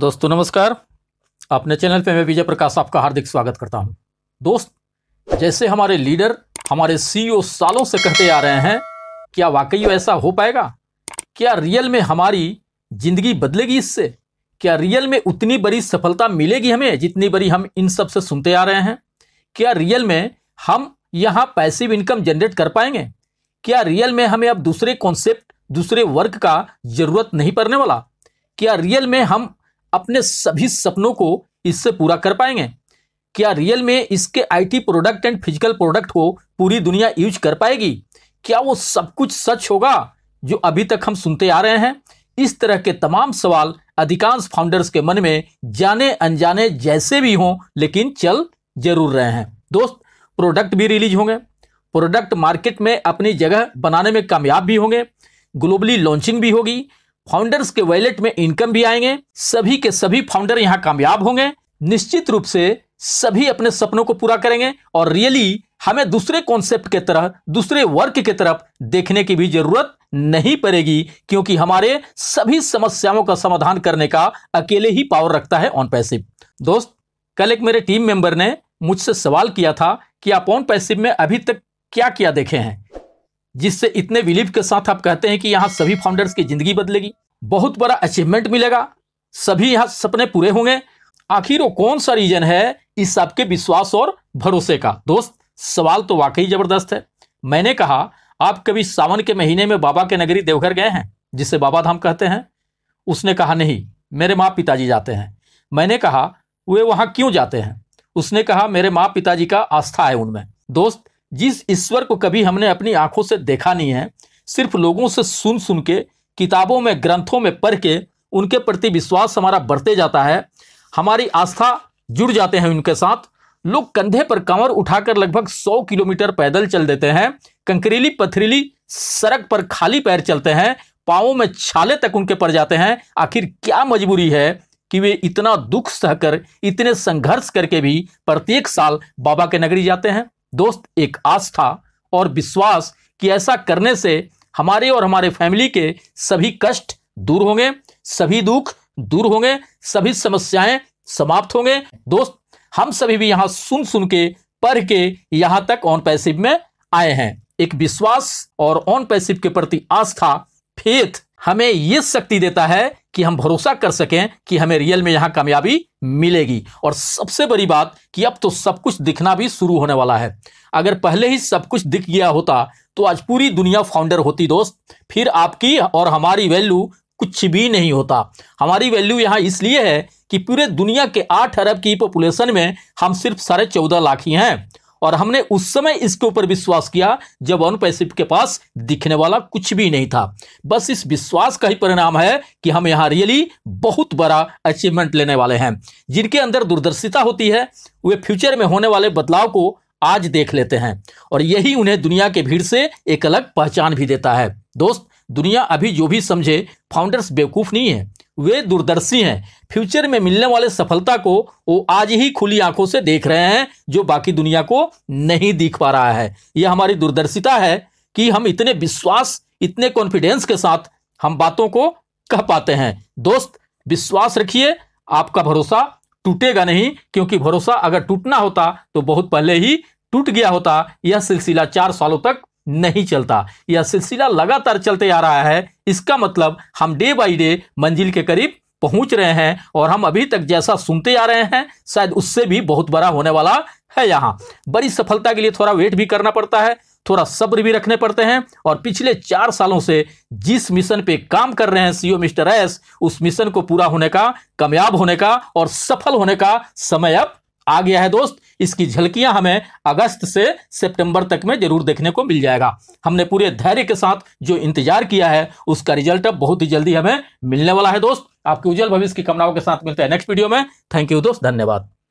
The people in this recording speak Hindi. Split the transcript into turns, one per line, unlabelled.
दोस्तों नमस्कार अपने चैनल पे मैं विजय प्रकाश आपका हार्दिक स्वागत करता हूं दोस्त जैसे हमारे लीडर हमारे सीईओ सालों से कहते आ रहे हैं क्या वाकई ऐसा हो पाएगा क्या रियल में हमारी जिंदगी बदलेगी इससे क्या रियल में उतनी बड़ी सफलता मिलेगी हमें जितनी बड़ी हम इन सब से सुनते आ रहे हैं क्या रियल में हम यहाँ पैसिव इनकम जनरेट कर पाएंगे क्या रियल में हमें अब दूसरे कॉन्सेप्ट दूसरे वर्क का जरूरत नहीं पड़ने वाला क्या रियल में हम अपने सभी सपनों को इससे पूरा कर पाएंगे क्या रियल में इसके IT product and physical product को पूरी दुनिया यूज कर पाएगी क्या वो सब कुछ सच होगा जो अभी तक हम सुनते आ रहे हैं इस तरह के तमाम सवाल अधिकांश फाउंडर्स के मन में जाने अनजाने जैसे भी हों लेकिन चल जरूर रहे हैं दोस्त प्रोडक्ट भी रिलीज होंगे प्रोडक्ट मार्केट में अपनी जगह बनाने में कामयाब भी होंगे ग्लोबली लॉन्चिंग भी होगी फाउंडर्स के वैलेट में इनकम भी आएंगे सभी के सभी फाउंडर यहां कामयाब होंगे निश्चित रूप से सभी अपने सपनों को पूरा करेंगे और रियली हमें दूसरे कॉन्सेप्ट के तरह दूसरे वर्क के तरफ देखने की भी जरूरत नहीं पड़ेगी क्योंकि हमारे सभी समस्याओं का समाधान करने का अकेले ही पावर रखता है ऑन पैसिव दोस्त कल एक मेरे टीम मेंबर ने मुझसे सवाल किया था कि आप ऑन पैसिव में अभी तक क्या क्या देखे हैं जिससे इतने बिलीव के साथ आप कहते हैं कि यहाँ सभी फाउंडर्स की जिंदगी बदलेगी बहुत बड़ा अचीवमेंट मिलेगा सभी यहाँ सपने पूरे होंगे आखिर वो कौन सा रीजन है इस सबके विश्वास और भरोसे का दोस्त सवाल तो वाकई जबरदस्त है मैंने कहा आप कभी सावन के महीने में बाबा के नगरी देवघर गए हैं जिसे बाबा धाम कहते हैं उसने कहा नहीं मेरे माँ पिताजी जाते हैं मैंने कहा वे वहाँ क्यों जाते हैं उसने कहा मेरे माँ पिताजी का आस्था है उनमें दोस्त जिस ईश्वर को कभी हमने अपनी आंखों से देखा नहीं है सिर्फ लोगों से सुन सुन के किताबों में ग्रंथों में पढ़ के उनके प्रति विश्वास हमारा बढ़ते जाता है हमारी आस्था जुड़ जाते हैं उनके साथ लोग कंधे पर कंवर उठाकर लगभग सौ किलोमीटर पैदल चल देते हैं कंकरीली पथरीली सड़क पर खाली पैर चलते हैं पाँवों में छाले तक उनके पड़ जाते हैं आखिर क्या मजबूरी है कि वे इतना दुख सहकर इतने संघर्ष करके भी प्रत्येक साल बाबा के नगरी जाते हैं दोस्त एक आस्था और विश्वास कि ऐसा करने से हमारे और हमारे फैमिली के सभी कष्ट दूर होंगे सभी दुख दूर होंगे सभी समस्याएं समाप्त होंगे दोस्त हम सभी भी यहां सुन सुन के पढ़ के यहां तक ऑन पैसिव में आए हैं एक विश्वास और ऑन पैसिव के प्रति आस्था फेथ हमें यह शक्ति देता है कि हम भरोसा कर सकें कि हमें रियल में यहां कामयाबी मिलेगी और सबसे बड़ी बात कि अब तो सब कुछ दिखना भी शुरू होने वाला है अगर पहले ही सब कुछ दिख गया होता तो आज पूरी दुनिया फाउंडर होती दोस्त फिर आपकी और हमारी वैल्यू कुछ भी नहीं होता हमारी वैल्यू यहाँ इसलिए है कि पूरे दुनिया के आठ अरब की पॉपुलेशन में हम सिर्फ साढ़े चौदह लाख ही हैं और हमने उस समय इसके ऊपर विश्वास किया जब अनु पैसिफिक के पास दिखने वाला कुछ भी नहीं था बस इस विश्वास का ही परिणाम है कि हम यहाँ रियली बहुत बड़ा अचीवमेंट लेने वाले हैं जिनके अंदर दूरदर्शिता होती है वे फ्यूचर में होने वाले बदलाव को आज देख लेते हैं और यही उन्हें दुनिया के भीड़ से एक अलग पहचान भी देता है दोस्त दुनिया अभी जो भी समझे फाउंडर्स बेवकूफ़ नहीं है वे दूरदर्शी हैं फ्यूचर में मिलने वाले सफलता को वो आज ही खुली आंखों से देख रहे हैं जो बाकी दुनिया को नहीं दिख पा रहा है यह हमारी दूरदर्शिता है कि हम इतने विश्वास इतने कॉन्फिडेंस के साथ हम बातों को कह पाते हैं दोस्त विश्वास रखिए आपका भरोसा टूटेगा नहीं क्योंकि भरोसा अगर टूटना होता तो बहुत पहले ही टूट गया होता यह सिलसिला चार सालों तक नहीं चलता यह सिलसिला लगातार चलते आ रहा है इसका मतलब हम डे बाई डे मंजिल के करीब पहुंच रहे हैं और हम अभी तक जैसा सुनते आ रहे हैं शायद उससे भी बहुत बड़ा होने वाला है यहाँ बड़ी सफलता के लिए थोड़ा वेट भी करना पड़ता है थोड़ा सब्र भी रखने पड़ते हैं और पिछले चार सालों से जिस मिशन पे काम कर रहे हैं सीओ मिस्टर एस उस मिशन को पूरा होने का कामयाब होने का और सफल होने का समय अब आ गया है दोस्त इसकी झलकियां हमें अगस्त से सितंबर तक में जरूर देखने को मिल जाएगा हमने पूरे धैर्य के साथ जो इंतजार किया है उसका रिजल्ट अब बहुत ही जल्दी हमें मिलने वाला है दोस्त आपके उज्जवल भविष्य की कामनाओं के साथ मिलते हैं नेक्स्ट वीडियो में थैंक यू दोस्त धन्यवाद